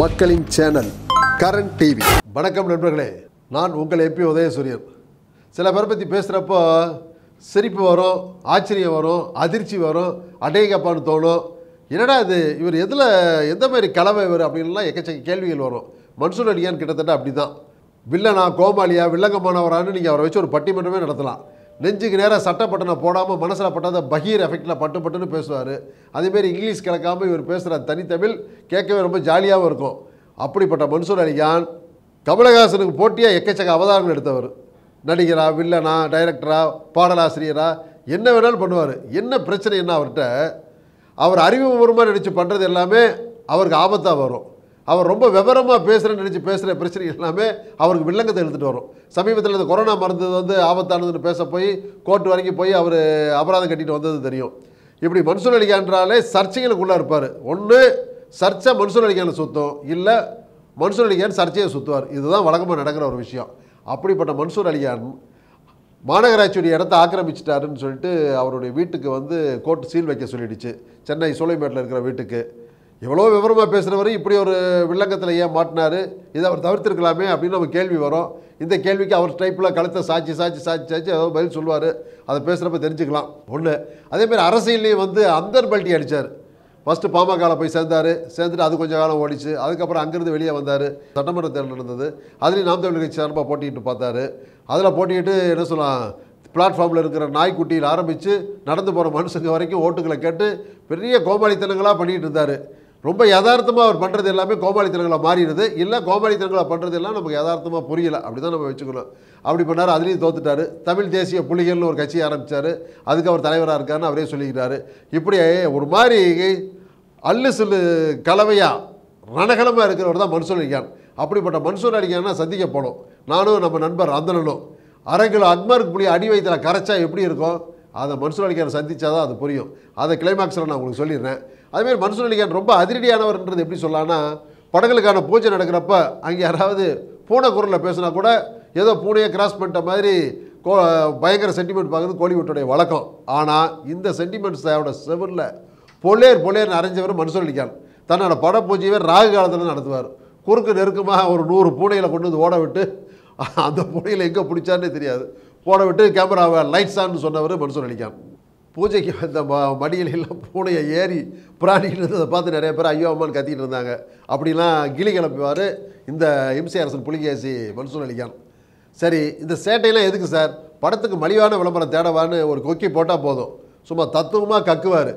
மக்களின் channel current TV வணக்கம் நண்பர்களே நான் உங்கள் எப்பி உதயசூரியன் சில பேரை பற்றி பேசுகிறப்போ சிரிப்பு வரும் ஆச்சரியம் வரும் அதிர்ச்சி வரும் அடையகப்பான்னு தோணும் என்னடா இது இவர் எதில் எந்த மாதிரி கலவை இவர் அப்படின்லாம் எக்கச்சக்க கேள்விகள் வரும் மன்சூர் அடியான் கிட்டத்தட்ட அப்படி தான் வில்லனா கோமாளியா வில்லங்கமானவரான்னு நீங்கள் அவரை வச்சு ஒரு பட்டிமன்றமே நடத்தலாம் நெஞ்சுக்கு நேராக சட்டப்பட்டனை போடாமல் மனசில் பட்டாத பகீர் எஃபெக்டில் பட்டு பட்டுன்னு பேசுவார் அதேமாரி இங்கிலீஷ் கலக்காமல் இவர் பேசுகிற தனித்தமிழ் கேட்கவே ரொம்ப ஜாலியாகவும் இருக்கும் அப்படிப்பட்ட மன்சூர் அலிகான் கமலஹாசனுக்கு போட்டியாக எக்கச்சக்க அவதாரம் எடுத்தவர் நடிகரா வில்லனா டைரக்டரா பாடலாசிரியரா என்ன வேணாலும் பண்ணுவார் என்ன பிரச்சனை என்ன அவர்கிட்ட அவர் அறிவுபூர்வமாக நினச்சி பண்ணுறது எல்லாமே அவருக்கு ஆபத்தாக வரும் அவர் ரொம்ப விவரமாக பேசுகிறேன்னு நினச்சி பேசுகிற பிரச்சனை எல்லாமே அவருக்கு வில்லங்கத்தை எடுத்துகிட்டு வரும் சமீபத்தில் இந்த கொரோனா மருந்து வந்து ஆபத்தானதுன்னு பேச போய் கோர்ட் வரைக்கும் போய் அவர் அபராதம் கட்டிட்டு வந்தது தெரியும் இப்படி மன்சூர் அலிகான்றாலே சர்ச்சைகளுக்குள்ளே இருப்பார் ஒன்று சர்ச்சை மன்சூர் அடிக்கான சுத்தம் இல்லை மன்சூர் அலிகான் சர்ச்சையை சுற்றுவார் இதுதான் வழக்கமாக நடக்கிற ஒரு விஷயம் அப்படிப்பட்ட மன்சூர் அலிகான் மாநகராட்சியுடைய இடத்த ஆக்கிரமிச்சிட்டாருன்னு சொல்லிட்டு அவருடைய வீட்டுக்கு வந்து கோர்ட் சீல் வைக்க சொல்லிடுச்சு சென்னை சோலைமேட்டில் இருக்கிற வீட்டுக்கு எவ்வளோ விவரமாக பேசுகிறவர் இப்படி ஒரு வில்லங்கத்தில் ஏன் மாட்டினார் இதை அவர் தவிர்த்திருக்கலாமே அப்படின்னு நம்ம கேள்வி வரும் இந்த கேள்விக்கு அவர் டைப்பில் கழுத்தை சாட்சி சாட்சி சாட்சி சாட்சி ஏதோ பதில் சொல்லுவார் அதை பேசுகிறப்ப தெரிஞ்சுக்கலாம் ஒன்று அதேமாதிரி அரசியல்லையும் வந்து அந்தர் பல்ட்டி அடித்தார் ஃபஸ்ட்டு பாமகவில் போய் சேர்ந்தார் சேர்ந்துட்டு அது கொஞ்சம் காலம் ஓடிச்சு அதுக்கப்புறம் அங்கேருந்து வெளியே வந்தார் சட்டமன்ற தேர்தல் நடந்தது அதுலேயும் நாம் தமிழ் கட்சி சார்பாக போட்டிக்கிட்டு பார்த்தாரு அதில் போட்டிக்கிட்டு என்ன சொல்லலாம் பிளாட்ஃபார்மில் இருக்கிற நாய்க்குட்டியில் ஆரம்பித்து நடந்து போகிற மனுஷங்க வரைக்கும் ஓட்டுகளை கேட்டு பெரிய கோமாளித்தனங்களாக பண்ணிகிட்டு இருந்தார் ரொம்ப யதார்த்தமாக அவர் பண்ணுறது எல்லாமே கோமாளித்தனங்களாக மாறிடுது இல்லை கோமாளித்தனங்களாக பண்ணுறது எல்லாம் நமக்கு யதார்த்தமாக புரியலை அப்படி தான் நம்ம வச்சுக்கணும் அப்படி பண்ணார் அதுலேயும் தோத்துட்டார் தமிழ் தேசிய புலிகள்னு ஒரு கட்சி ஆரம்பித்தார் அதுக்கு அவர் தலைவராக இருக்காருன்னு அவரே சொல்லிக்கிறாரு இப்படி ஒரு மாதிரி அல்லு சில்லு கலவையாக ரணகலமாக இருக்கிறவர் தான் மன்சூர் அடிக்கான் அப்படிப்பட்ட மன்சூர் அலிகானா சந்திக்க போனோம் நானும் நம்ம நண்பர் அந்தனனும் அரங்கில் அக்மருக்கு புள்ளி அடி வயிற்றில் கரைச்சா எப்படி இருக்கும் அதை மன்சூர் அலிகான் சந்தித்தா தான் அது புரியும் அதை கிளைமாக்ஸில் நான் உங்களுக்கு சொல்லிடுறேன் அதேமாதிரி மன்சூர் அலிகான் ரொம்ப அதிரடியானவர்ன்றது எப்படி சொல்லலாம்னா படங்களுக்கான பூஜை நடக்கிறப்ப அங்கே யாராவது பூனை குரலில் பேசுனா கூட ஏதோ பூனையை கிராஸ் பண்ணிட்ட மாதிரி கோ பயங்கர சென்டிமெண்ட் பார்க்குறது கோலிவுட்டுடைய வழக்கம் ஆனால் இந்த சென்டிமெண்ட்ஸோட செவரில் பொலேர் பொலேர்னு அரைஞ்சவர் மனுஷன் அடிக்கான் தன்னோட பட பூஜையவே ராகு காலத்தில் நடத்துவார் குறுக்கு நெருக்கமாக ஒரு நூறு பூனையில் கொண்டு வந்து ஓட விட்டு அந்த பூனையில் எங்கே பிடிச்சார்னே தெரியாது போட விட்டு கேமராவை லைட்ஸ் ஆன்னு சொன்னவர் மனுஷன் அலிகான் பூஜைக்கு வந்த ம மடியில் எல்லாம் பூனையை ஏறி பிராணிகிட்டு அதை பார்த்து நிறைய பேர் ஐயோ அம்மான்னு கத்திகிட்டு இருந்தாங்க அப்படிலாம் கிளி கிளப்புவார் இந்த இம்சி அரசன் புலிகேசி மனுஷன் அலிகான் சரி இந்த சேட்டையெல்லாம் எதுக்கு சார் படத்துக்கு மலிவான விளம்பரம் தேடவான்னு ஒரு கொக்கி போட்டால் போதும் சும்மா தத்துவமாக கக்குவார்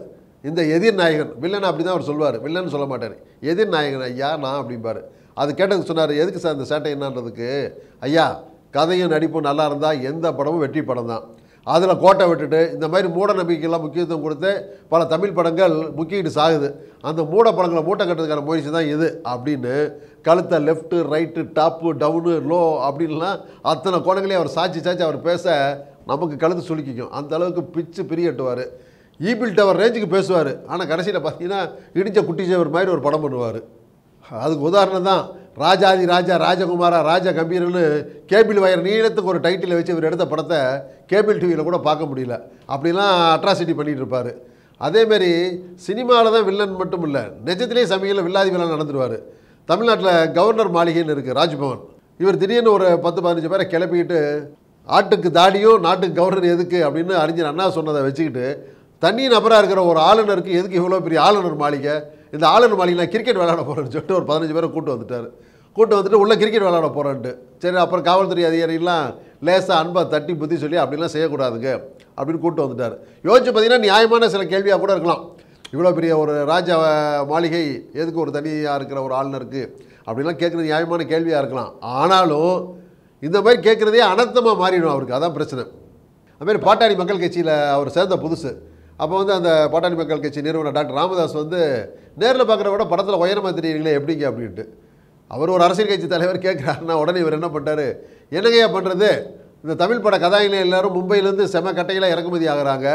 இந்த எதிர் நாயகன் வில்லன் அப்படி தான் அவர் சொல்லுவார் வில்லன் சொல்ல மாட்டார் எதிர் நாயகன் ஐயா நான் அப்படிம்பார் அது கேட்டதுக்கு சொன்னார் எதுக்கு சார் இந்த சேட்டை என்னன்றதுக்கு ஐயா கதையும் நடிப்பும் நல்லா இருந்தால் எந்த படமும் வெற்றி படம் தான் அதில் கோட்டை விட்டுட்டு இந்த மாதிரி மூட நம்பிக்கைலாம் முக்கியத்துவம் கொடுத்து பல தமிழ் படங்கள் முக்கிட்டு சாகுது அந்த மூட படங்களை மூட்டை கட்டுறதுக்கான முயற்சி தான் இது அப்படின்னு கழுத்தை left right top down low அப்படின்லாம் அத்தனை கோணங்களையும் அவர் சாட்சி சாட்சி அவர் பேச நமக்கு கழுத்து சுலுக்கிக்கும் அந்த அளவுக்கு பிச்சு பிரியட்டுவார் ஈபிள் டவர் ரேஞ்சுக்கு பேசுவார் ஆனால் கடைசியில் பார்த்தீங்கன்னா இடிஞ்ச குட்டி சேவர் மாதிரி ஒரு படம் பண்ணுவார் அதுக்கு உதாரணம் தான் ராஜாதி ராஜா ராஜகுமாரா ராஜா கம்பீரன்னு கேபிள் வயர் நீளத்துக்கு ஒரு டைட்டில் வச்சு இவர் எடுத்த படத்தை கேபிள் டிவியில் கூட பார்க்க முடியல அப்படிலாம் அட்ராசிட்டி பண்ணிகிட்டு இருப்பார் அதேமாரி சினிமாவில் தான் வில்லன் மட்டும் இல்லை நிஜத்திலே சமையலில் வில்லாதி வில்லன் நடந்துருவார் தமிழ்நாட்டில் கவர்னர் மாளிகைன்னு இருக்குது ராஜ்பவன் இவர் திடீர்னு ஒரு பத்து பதினஞ்சு பேரை கிளப்பிக்கிட்டு ஆட்டுக்கு தாடியும் நாட்டுக்கு கவர்னர் எதுக்கு அப்படின்னு அறிஞர் அண்ணா சொன்னதை வச்சுக்கிட்டு தண்ணி நபராக இருக்கிற ஒரு ஆளுநருக்கு எதுக்கு இவ்வளோ பெரிய ஆளுநர் மாளிகை இந்த ஆளுநர் மாளிகை நான் கிரிக்கெட் விளையாட போகிறேன் சொல்லிட்டு ஒரு பதினஞ்சு பேரை கூட்டு வந்துட்டார் கூட்டு வந்துட்டு உள்ளே கிரிக்கெட் விளையாட போகிறேன்ட்டு சரி அப்புறம் காவல்துறை அதிகாரிலாம் லேசாக அன்பாக தட்டி புத்தி சொல்லி அப்படிலாம் செய்யக்கூடாதுங்க அப்படின்னு கூட்டு வந்துட்டார் யோசிச்சு பார்த்தீங்கன்னா நியாயமான சில கேள்வியாக கூட இருக்கலாம் இவ்வளோ பெரிய ஒரு ராஜா மாளிகை எதுக்கு ஒரு தனியாக இருக்கிற ஒரு ஆளுநருக்கு அப்படிலாம் கேட்குறது நியாயமான கேள்வியாக இருக்கலாம் ஆனாலும் இந்த மாதிரி கேட்குறதே அனர்த்தமாக மாறிடும் அவருக்கு அதான் பிரச்சனை அதுமாரி பாட்டாளி மக்கள் கட்சியில் அவர் சேர்ந்த புதுசு அப்போ வந்து அந்த பாட்டாளி மக்கள் கட்சி நிறுவனர் டாக்டர் ராமதாஸ் வந்து நேரில் பார்க்குற விட படத்தில் உயரமாக தெரியுறீங்களே எப்படிங்க அப்படின்ட்டு அவர் ஒரு அரசியல் கட்சி தலைவர் கேட்குறாருன்னா உடனே இவர் என்ன பண்ணுறாரு என்னங்கய்யா பண்ணுறது இந்த தமிழ் பட கதாயங்களை எல்லோரும் மும்பையிலேருந்து செம கட்டைகளாக இறக்குமதி ஆகிறாங்க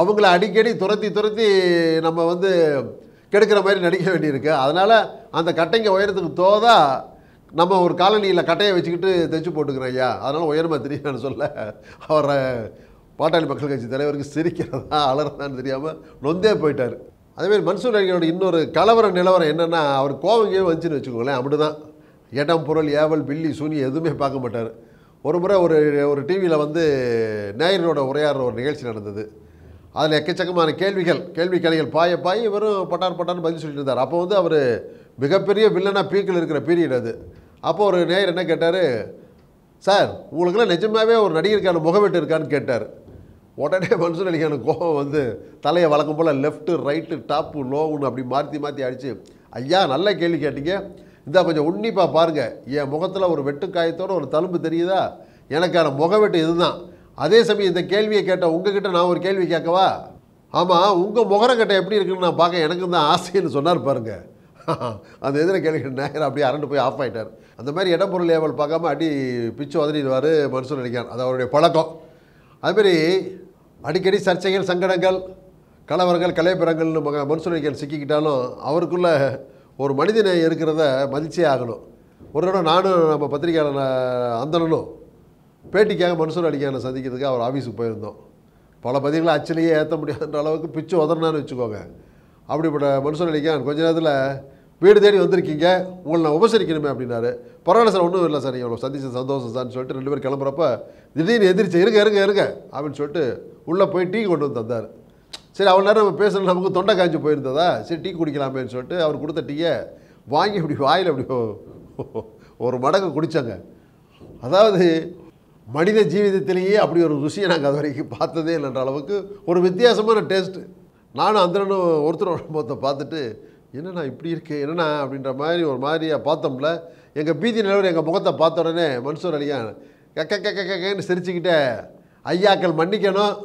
அவங்கள அடிக்கடி துரத்தி துரத்தி நம்ம வந்து கெடுக்கிற மாதிரி நடிக்க வேண்டியிருக்கு அதனால் அந்த கட்டைங்க உயரத்துக்கு தோதா நம்ம ஒரு காலனியில் கட்டையை வச்சுக்கிட்டு தைச்சு போட்டுக்கிறோம் ஐயா அதனால் உயரமாக தெரியும் சொல்ல அவரை பாட்டாளி மக்கள் கட்சி தலைவருக்கு சிரிக்கிறதா அலறதான்னு தெரியாமல் நொந்தே போயிட்டார் அதேமாதிரி மன்சூர் அலிகளோட இன்னொரு கலவர நிலவரம் என்னென்னா அவர் கோவங்கையும் வந்துச்சுன்னு வச்சுக்கோங்களேன் அப்படி தான் இடம் பொருள் ஏவல் பில்லி சூனி எதுவுமே பார்க்க மாட்டார் ஒரு முறை ஒரு ஒரு டிவியில் வந்து நேயரோட உரையாடுற ஒரு நிகழ்ச்சி நடந்தது அதில் எக்கச்சக்கமான கேள்விகள் கேள்வி கலைகள் பாய பாய் இவரும் பட்டார் பட்டார்னு பதில் சொல்லிட்டு இருந்தார் அப்போ வந்து அவர் மிகப்பெரிய வில்லனாக பீக்கில் இருக்கிற பீரியட் அது அப்போ ஒரு நேயர் என்ன கேட்டார் சார் உங்களுக்கெல்லாம் நிஜமாகவே ஒரு நடிகருக்கான முகவெட்டு இருக்கான்னு கேட்டார் உடனே மன்சூர் அலிகான கோபம் வந்து தலையை வழக்கம் போல் லெஃப்ட்டு ரைட்டு டாப்பு லோவுன்னு அப்படி மாற்றி மாற்றி அடித்து ஐயா நல்ல கேள்வி கேட்டீங்க இந்த கொஞ்சம் உன்னிப்பாக பாருங்கள் என் முகத்தில் ஒரு வெட்டுக்காயத்தோடு ஒரு தழும்பு தெரியுதா எனக்கான முகவெட்டு இதுதான் அதே சமயம் இந்த கேள்வியை கேட்டால் உங்ககிட்ட நான் ஒரு கேள்வி கேட்கவா ஆமாம் உங்கள் முகரக்கட்டை எப்படி இருக்குன்னு நான் பார்க்க எனக்கு தான் ஆசைன்னு சொன்னார் பாருங்கள் அந்த எதிர கேள்வி நேரம் அப்படியே அரண்டு போய் ஆஃப் ஆகிட்டார் அந்த மாதிரி இடப்பொருள் லேவல் பார்க்காம அடி பிச்சு உதறிடுவார் மனுஷன் நினைக்கிறார் அது அவருடைய பழக்கம் அதுமாரி அடிக்கடி சர்ச்சைகள் சங்கடங்கள் கலவரங்கள் கலைபரங்கள்னு மக சிக்கிக்கிட்டாலும் அவருக்குள்ளே ஒரு மனிதனை இருக்கிறத மதிச்சே ஆகணும் ஒரு தடவை நானும் நம்ம பத்திரிகையாளர் அந்தனும் பேட்டிக்காக மனுஷன் அடிக்கான சந்திக்கிறதுக்கு அவர் ஆஃபீஸுக்கு போயிருந்தோம் பல பதிவுகளை அச்சிலேயே ஏற்ற முடியாதுன்ற அளவுக்கு பிச்சு உதறினான்னு வச்சுக்கோங்க அப்படிப்பட்ட மனுஷன் அடிக்கான் கொஞ்ச நேரத்தில் வீடு தேடி வந்திருக்கீங்க உங்களை நான் உபசரிக்கணுமே அப்படின்னாரு பரவாயில்ல சார் ஒன்றும் இல்லை சார் இவ்வளோ சந்திச்ச சந்தோஷம் சார்னு சொல்லிட்டு ரெண்டு பேரும் கிளம்புறப்ப திடீர்னு எதிரிச்சு இருங்க இருங்க இருங்க அப்படின்னு சொல்லிட்டு உள்ளே போய் டீ கொண்டு வந்து தந்தார் சரி அவ்வளோ நேரம் நம்ம பேசுகிற நமக்கு தொண்டை காய்ச்சி போயிருந்ததா சரி டீ குடிக்கலாமேன்னு சொல்லிட்டு அவர் கொடுத்த டீயை வாங்கி இப்படி வாயில் அப்படி ஒரு மடங்கு குடித்தாங்க அதாவது மனித ஜீவிதத்திலேயே அப்படி ஒரு ருசியை நாங்கள் அது வரைக்கும் பார்த்ததே இல்லைன்ற அளவுக்கு ஒரு வித்தியாசமான டேஸ்ட்டு நானும் அந்தனும் ஒருத்தர் ஒருத்தர் பார்த்துட்டு என்னண்ணா இப்படி இருக்கே என்னண்ணா அப்படின்ற மாதிரி ஒரு மாதிரியாக பார்த்தோம்ல எங்கள் பீதி நிலவர் எங்கள் முகத்தை பார்த்த உடனே மன்சூர் அலிகான் கக்க கக்க கக்கன்னு சிரிச்சுக்கிட்டே ஐயாக்கள் மன்னிக்கணும்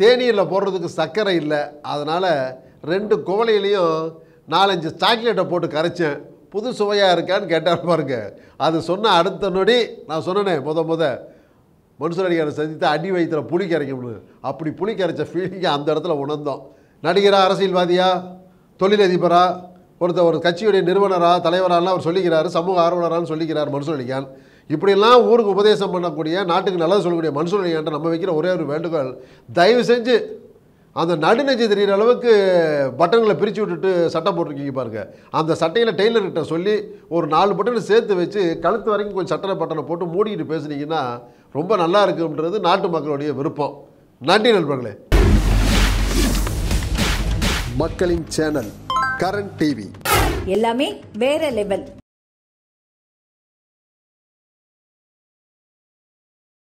தேநீரில் போடுறதுக்கு சர்க்கரை இல்லை அதனால் ரெண்டு குவலையிலையும் நாலஞ்சு சாக்லேட்டை போட்டு கரைச்சேன் புது சுவையாக இருக்கான்னு கேட்டார் பாருங்க அது சொன்ன அடுத்த நொடி நான் சொன்னேன் முத முத மனுஷன் அடிகாரை சந்தித்து அடி வயிற்றில் புளி கரைக்கும்னு அப்படி புளி கரைச்ச ஃபீலிங்கை அந்த இடத்துல உணர்ந்தோம் நடிகராக அரசியல்வாதியா தொழிலதிபராக ஒருத்தர் ஒரு கட்சியுடைய நிறுவனரா தலைவராகலாம் அவர் சொல்லிக்கிறார் சமூக ஆர்வலரானு சொல்லிக்கிறார் மனுஷன் அடிக்கான் இப்படிலாம் ஊருக்கு உபதேசம் பண்ணக்கூடிய நாட்டுக்கு நல்லது சொல்லக்கூடிய மனுஷன் என்கிட்ட நம்ம வைக்கிற ஒரே ஒரு வேண்டுகோள் தயவு செஞ்சு அந்த நடுநெஞ்சு தெரிகிற அளவுக்கு பட்டன்களை பிரித்து விட்டுட்டு சட்டை போட்டிருக்கீங்க பாருங்கள் அந்த சட்டையில் டெய்லர்கிட்ட சொல்லி ஒரு நாலு பட்டனை சேர்த்து வச்சு கழுத்து வரைக்கும் கொஞ்சம் சட்டை பட்டனை போட்டு மூடிக்கிட்டு பேசுனீங்கன்னா ரொம்ப நல்லா இருக்குன்றது நாட்டு மக்களுடைய விருப்பம் நன்றி நண்பர்களே மக்களின் சேனல் கரண்ட் டிவி எல்லாமே வேற லெவல்